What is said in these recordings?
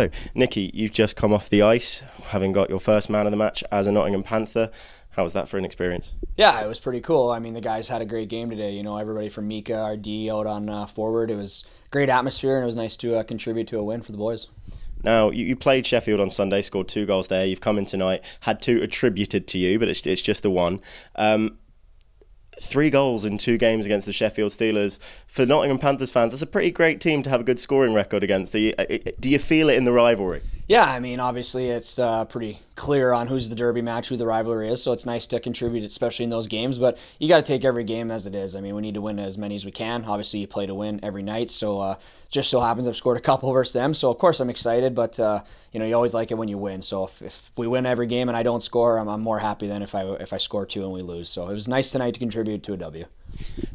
So, Nikki, you've just come off the ice, having got your first man of the match as a Nottingham Panther. How was that for an experience? Yeah, it was pretty cool. I mean, the guys had a great game today. You know, everybody from Mika, RD, out on uh, forward. It was great atmosphere, and it was nice to uh, contribute to a win for the boys. Now, you, you, played Sheffield on Sunday, scored two goals there. You've come in tonight, had two attributed to you, but it's, it's just the one. Um, three goals in two games against the Sheffield Steelers. For Nottingham Panthers fans, that's a pretty great team to have a good scoring record against. Do you, uh, uh, do you feel it in the rivalry? Yeah, I mean, obviously it's uh, pretty clear on who's the derby match, who the rivalry is, so it's nice to contribute, especially in those games. But you got to take every game as it is. I mean, we need to win as many as we can. Obviously, you play to win every night, so uh, just so happens I've scored a couple versus them. So of course I'm excited, but uh, you know you always like it when you win. So if, if we win every game and I don't score, I'm, I'm more happy than if I if I score two and we lose. So it was nice tonight to contribute to a W.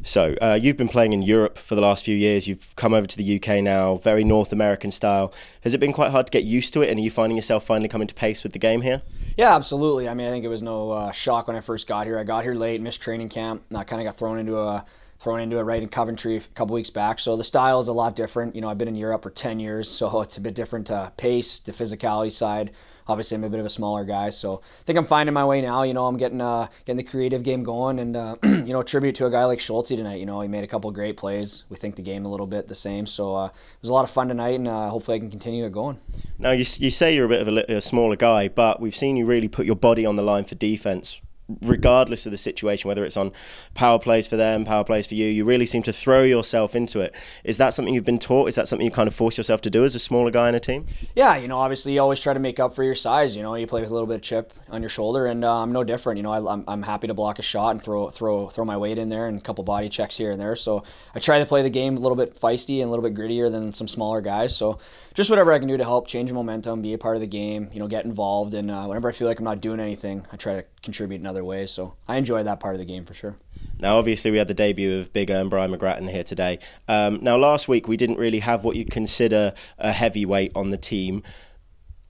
So uh, you've been playing in Europe for the last few years. You've come over to the UK now, very North American style. Has it been quite hard to get used to it? And are you finding yourself finally coming to pace with the game here? Yeah, absolutely. I mean, I think it was no uh, shock when I first got here. I got here late, missed training camp, and I kind of got thrown into a thrown into it right in Coventry a couple weeks back. So the style is a lot different. You know, I've been in Europe for 10 years, so it's a bit different uh, pace, the physicality side. Obviously, I'm a bit of a smaller guy, so I think I'm finding my way now. You know, I'm getting uh, getting the creative game going, and uh, you know, tribute to a guy like Schulte tonight. You know, he made a couple great plays. We think the game a little bit the same, so uh, it was a lot of fun tonight, and uh, hopefully, I can continue it going. Now, you, you say you're a bit of a, a smaller guy, but we've seen you really put your body on the line for defense regardless of the situation, whether it's on power plays for them, power plays for you, you really seem to throw yourself into it. Is that something you've been taught? Is that something you kind of force yourself to do as a smaller guy in a team? Yeah, you know, obviously you always try to make up for your size. You know, you play with a little bit of chip on your shoulder, and uh, I'm no different. You know, I, am I'm happy to block a shot and throw throw throw my weight in there and a couple body checks here and there. So I try to play the game a little bit feisty and a little bit grittier than some smaller guys. So just whatever I can do to help change momentum, be a part of the game, you know, get involved, and uh, whenever I feel like I'm not doing anything, I try to contribute another other way. So I enjoy that part of the game for sure. Now, obviously, we had the debut of Big and Brian McGrattan here today. Um, now, last week we didn't really have what you'd consider a heavyweight on the team,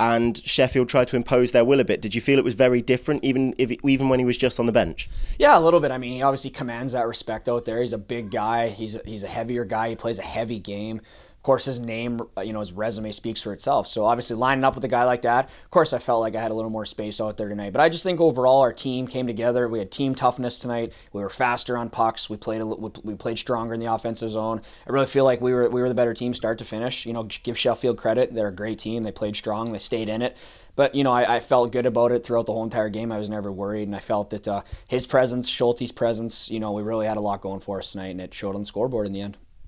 and Sheffield tried to impose their will a bit. Did you feel it was very different, even if even when he was just on the bench? Yeah, a little bit. I mean, he obviously commands that respect out there. He's a big guy. He's a, he's a heavier guy. He plays a heavy game course, his name, uh, you know, his resume speaks for itself. So obviously, lining up with a guy like that, of course, I felt like I had a little more space out there tonight. But I just think overall, our team came together. We had team toughness tonight. We were faster on pucks. We played a, we played stronger in the offensive zone. I really feel like we were we were the better team, start to finish. You know, give Sheffield credit; they're a great team. They played strong. They stayed in it. But you know, I, I felt good about it throughout the whole entire game. I was never worried, and I felt that uh, his presence, Schulte's presence, you know, we really had a lot going for us tonight, and it showed on the scoreboard in the end.